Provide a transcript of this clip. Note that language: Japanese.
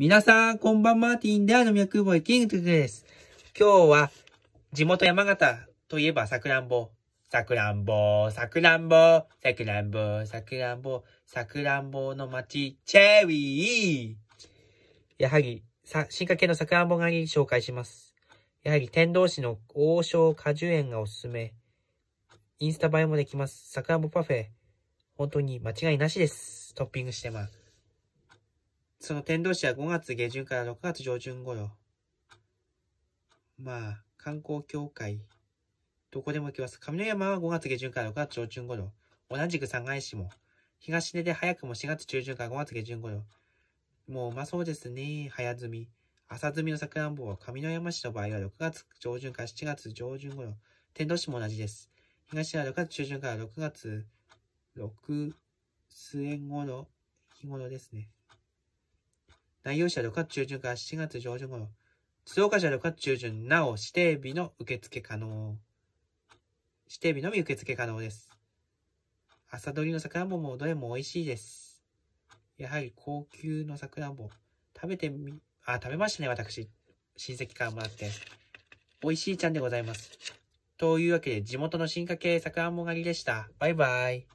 皆さん、こんばんマーティンであの脈ボイキングです。今日は、地元山形といえばさくらんぼ。さくらんぼ、さくらんぼ、さくらんぼ、さくらんぼ、さくらんぼの町、チェリーやはり、さ、進化系のさくらんぼ狩り紹介します。やはり天童市の王将果樹園がおすすめ。インスタ映えもできます。さくらんぼパフェ。本当に間違いなしです。トッピングしてます。その天童市は5月下旬から6月上旬頃。まあ、観光協会、どこでも行きます。上山は5月下旬から6月上旬頃。同じく寒河江市も。東根で早くも4月中旬から5月下旬頃。もううまそうですね。早摘み。朝摘みのさくらんぼは上山市の場合は6月上旬から7月上旬頃。天童市も同じです。東は6月中旬から6月6末頃、日頃ですね。内容者6月中旬から7月上旬頃、通岡者6月中旬、なお指定日の受付可能。指定日のみ受付可能です。朝取りのさくらんぼもどれも美味しいです。やはり高級のさくらんぼ。食べてみ、あ、食べましたね、私。親戚からもらって。美味しいちゃんでございます。というわけで、地元の進化系さくらんぼ狩りでした。バイバイ。